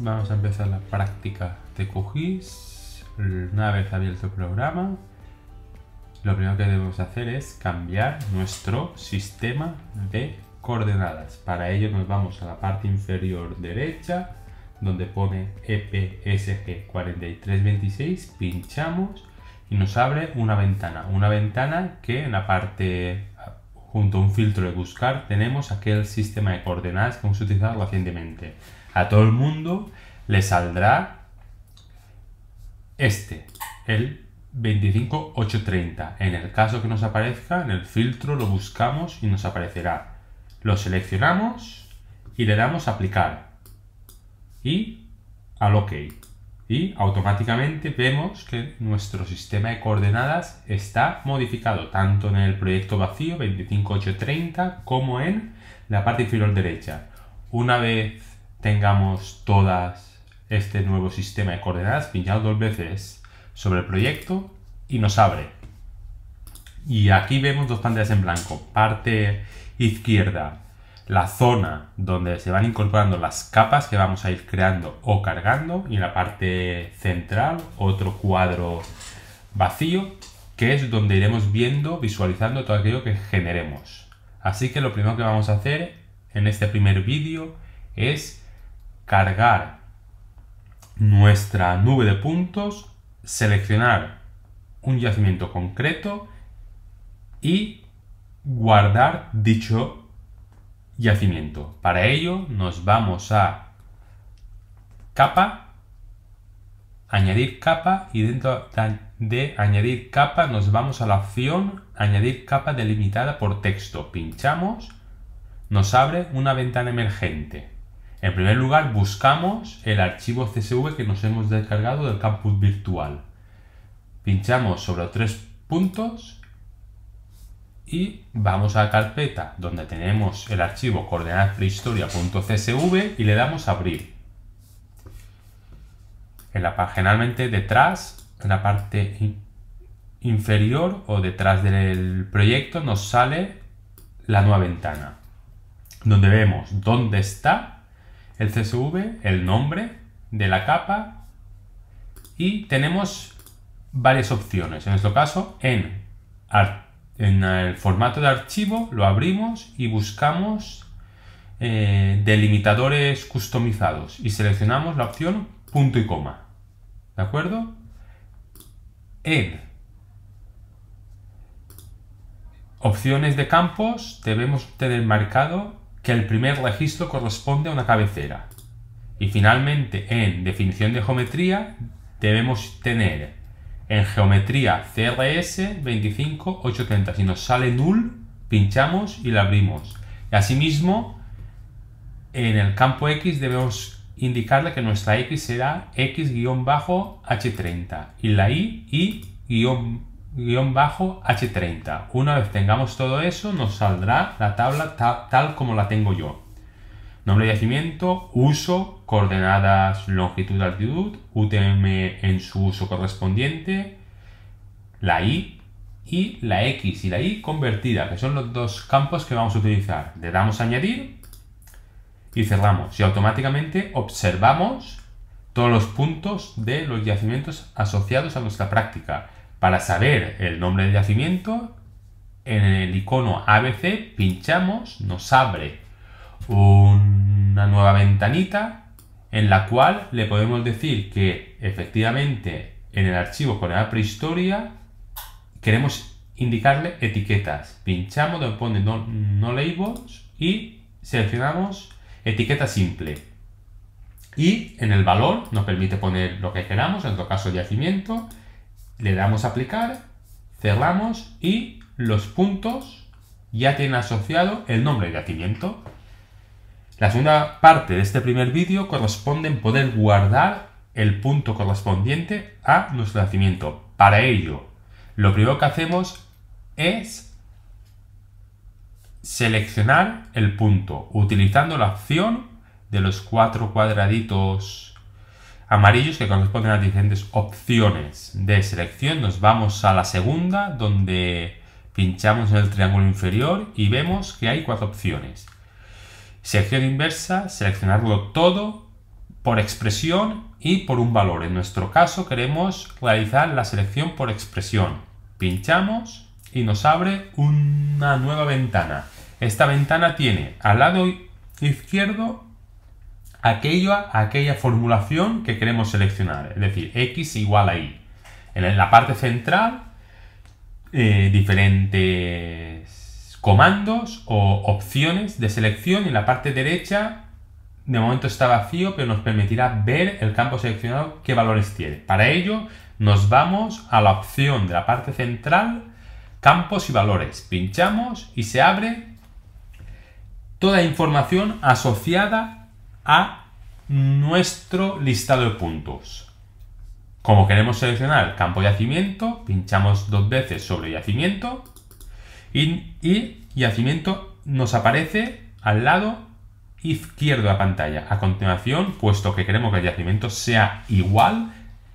vamos a empezar la práctica de QGIS. Una vez abierto el programa, lo primero que debemos hacer es cambiar nuestro sistema de coordenadas. Para ello nos vamos a la parte inferior derecha, donde pone EPSG4326, pinchamos y nos abre una ventana. Una ventana que en la parte junto a un filtro de buscar tenemos aquel sistema de coordenadas que hemos utilizado recientemente a todo el mundo le saldrá este, el 25830. En el caso que nos aparezca, en el filtro lo buscamos y nos aparecerá. Lo seleccionamos y le damos a aplicar y al OK. Y automáticamente vemos que nuestro sistema de coordenadas está modificado tanto en el proyecto vacío 25830 como en la parte inferior derecha. Una vez tengamos todas este nuevo sistema de coordenadas pinchado dos veces sobre el proyecto y nos abre. Y aquí vemos dos pantallas en blanco. Parte izquierda, la zona donde se van incorporando las capas que vamos a ir creando o cargando. Y en la parte central, otro cuadro vacío, que es donde iremos viendo, visualizando todo aquello que generemos. Así que lo primero que vamos a hacer en este primer vídeo es cargar nuestra nube de puntos, seleccionar un yacimiento concreto y guardar dicho yacimiento. Para ello nos vamos a capa, añadir capa y dentro de añadir capa nos vamos a la opción añadir capa delimitada por texto. Pinchamos, nos abre una ventana emergente. En primer lugar, buscamos el archivo CSV que nos hemos descargado del campus virtual. Pinchamos sobre los tres puntos y vamos a la carpeta donde tenemos el archivo coordenadas y le damos a abrir. En la, generalmente detrás, en la parte inferior o detrás del proyecto nos sale la nueva ventana donde vemos dónde está el CSV, el nombre de la capa y tenemos varias opciones. En nuestro caso, en, el formato de archivo lo abrimos y buscamos eh, delimitadores customizados y seleccionamos la opción punto y coma. ¿De acuerdo? En opciones de campos debemos tener marcado que el primer registro corresponde a una cabecera. Y finalmente, en definición de geometría, debemos tener en geometría CRS 25830. Si nos sale null, pinchamos y la abrimos. asimismo, en el campo X debemos indicarle que nuestra X será X-H30 y la Y, y bajo guión H30. Una vez tengamos todo eso, nos saldrá la tabla tal como la tengo yo. Nombre de yacimiento, uso, coordenadas, longitud, altitud, UTM en su uso correspondiente, la I y la X y la Y convertida, que son los dos campos que vamos a utilizar. Le damos a añadir y cerramos. Y automáticamente observamos todos los puntos de los yacimientos asociados a nuestra práctica. Para saber el nombre del yacimiento, en el icono ABC pinchamos, nos abre una nueva ventanita en la cual le podemos decir que efectivamente en el archivo con la prehistoria queremos indicarle etiquetas. Pinchamos donde pone no, no labels y seleccionamos etiqueta simple. Y en el valor nos permite poner lo que queramos, en nuestro caso yacimiento, le damos a aplicar, cerramos y los puntos ya tienen asociado el nombre de nacimiento. La segunda parte de este primer vídeo corresponde en poder guardar el punto correspondiente a nuestro nacimiento. Para ello, lo primero que hacemos es seleccionar el punto utilizando la opción de los cuatro cuadraditos amarillos que corresponden a diferentes opciones de selección. Nos vamos a la segunda donde pinchamos en el triángulo inferior y vemos que hay cuatro opciones. Selección inversa, seleccionarlo todo por expresión y por un valor. En nuestro caso queremos realizar la selección por expresión. Pinchamos y nos abre una nueva ventana. Esta ventana tiene al lado izquierdo aquella, aquella formulación que queremos seleccionar, es decir, x igual a y. En la parte central, eh, diferentes comandos o opciones de selección. en la parte derecha, de momento está vacío, pero nos permitirá ver el campo seleccionado qué valores tiene. Para ello, nos vamos a la opción de la parte central, campos y valores. Pinchamos y se abre toda información asociada a nuestro listado de puntos. Como queremos seleccionar campo yacimiento, pinchamos dos veces sobre yacimiento y yacimiento nos aparece al lado izquierdo de la pantalla. A continuación, puesto que queremos que el yacimiento sea igual,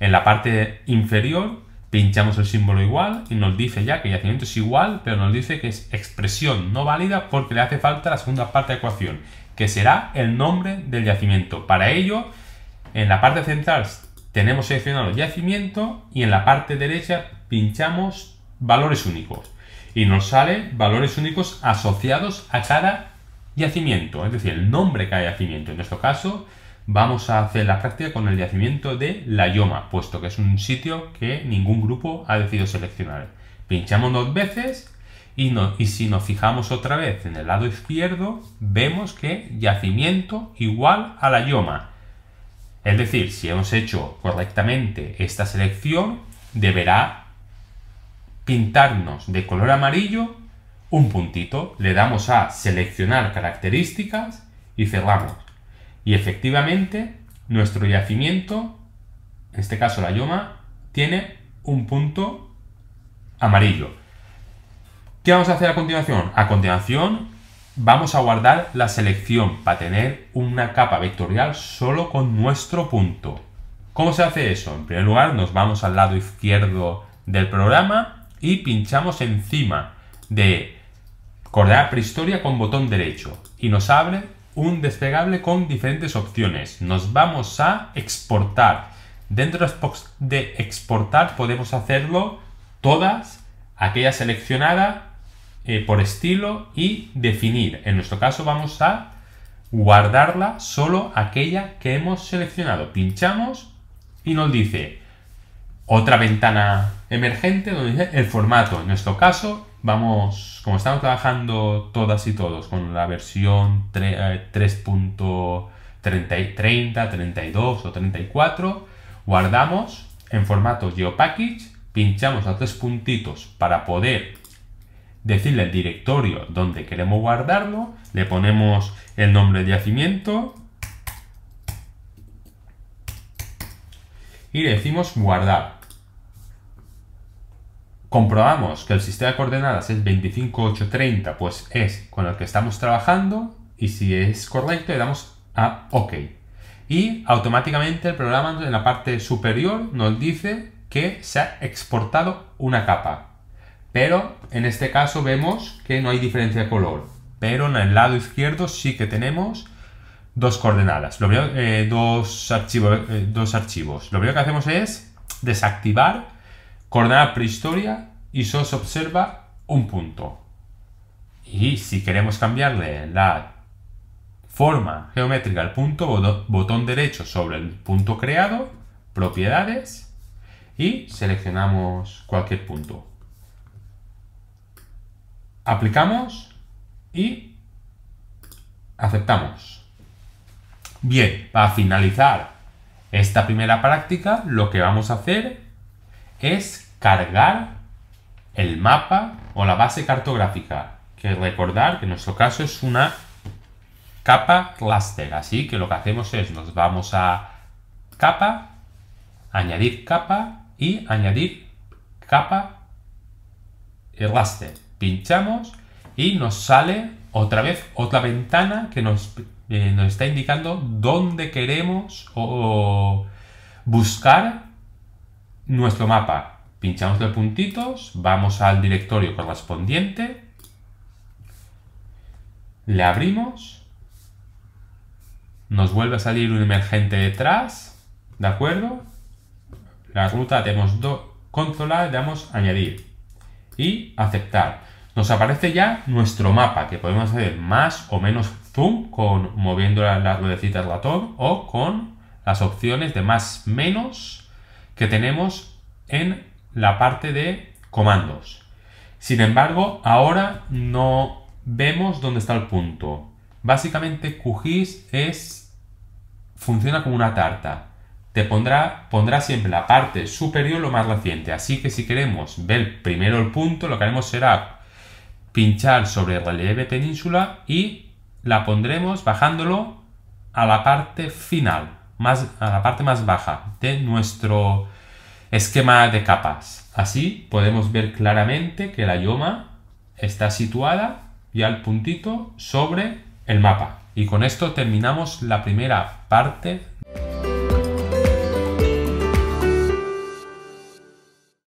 en la parte inferior pinchamos el símbolo igual y nos dice ya que yacimiento es igual, pero nos dice que es expresión no válida porque le hace falta la segunda parte de la ecuación, que será el nombre del yacimiento. Para ello, en la parte central tenemos seleccionado yacimiento y en la parte derecha pinchamos valores únicos. Y nos sale valores únicos asociados a cada yacimiento, es decir, el nombre de cada yacimiento. En nuestro caso, vamos a hacer la práctica con el yacimiento de La Yoma, puesto que es un sitio que ningún grupo ha decidido seleccionar. Pinchamos dos veces y, y si nos fijamos otra vez en el lado izquierdo, vemos que yacimiento igual a La Yoma. Es decir, si hemos hecho correctamente esta selección, deberá pintarnos de color amarillo un puntito. Le damos a seleccionar características y cerramos. Y efectivamente, nuestro yacimiento, en este caso la Yoma, tiene un punto amarillo. ¿Qué vamos a hacer a continuación? A continuación vamos a guardar la selección para tener una capa vectorial solo con nuestro punto. ¿Cómo se hace eso? En primer lugar nos vamos al lado izquierdo del programa y pinchamos encima de coordenar prehistoria con botón derecho y nos abre un desplegable con diferentes opciones. Nos vamos a exportar. Dentro de exportar podemos hacerlo todas, aquella seleccionada eh, por estilo y definir. En nuestro caso vamos a guardarla solo aquella que hemos seleccionado. Pinchamos y nos dice otra ventana emergente donde dice el formato. En nuestro caso vamos, como estamos trabajando todas y todos con la versión 3.30, 32 eh, o 34, guardamos en formato GeoPackage, pinchamos a tres puntitos para poder decirle el directorio donde queremos guardarlo, le ponemos el nombre de yacimiento y le decimos guardar comprobamos que el sistema de coordenadas es 25,830, pues es con el que estamos trabajando y si es correcto le damos a OK. Y automáticamente el programa en la parte superior nos dice que se ha exportado una capa. Pero en este caso vemos que no hay diferencia de color. Pero en el lado izquierdo sí que tenemos dos coordenadas, eh, dos, eh, dos archivos. Lo primero que hacemos es desactivar coordenada prehistoria y sos observa un punto. Y si queremos cambiarle la forma geométrica al punto, botón derecho sobre el punto creado, propiedades y seleccionamos cualquier punto. Aplicamos y aceptamos. Bien, para finalizar esta primera práctica, lo que vamos a hacer es cargar el mapa o la base cartográfica. Que recordar que en nuestro caso es una capa raster Así que lo que hacemos es nos vamos a capa, añadir capa y añadir capa el eh, raster. Pinchamos y nos sale otra vez otra ventana que nos, eh, nos está indicando dónde queremos o buscar nuestro mapa. Pinchamos los puntitos, vamos al directorio correspondiente, le abrimos, nos vuelve a salir un emergente detrás, ¿de acuerdo? La ruta tenemos controlada, le damos añadir y aceptar. Nos aparece ya nuestro mapa, que podemos hacer más o menos zoom con moviendo la, ruedecitas del ratón o con las opciones de más, menos, que tenemos en la parte de comandos. Sin embargo, ahora no vemos dónde está el punto. Básicamente, QGIS es funciona como una tarta. Te pondrá, pondrá siempre la parte superior lo más reciente. Así que si queremos ver primero el punto, lo que haremos será pinchar sobre relieve península y la pondremos bajándolo a la parte final más, a la parte más baja de nuestro esquema de capas. Así podemos ver claramente que la yoma está situada ya al puntito sobre el mapa. Y con esto terminamos la primera parte.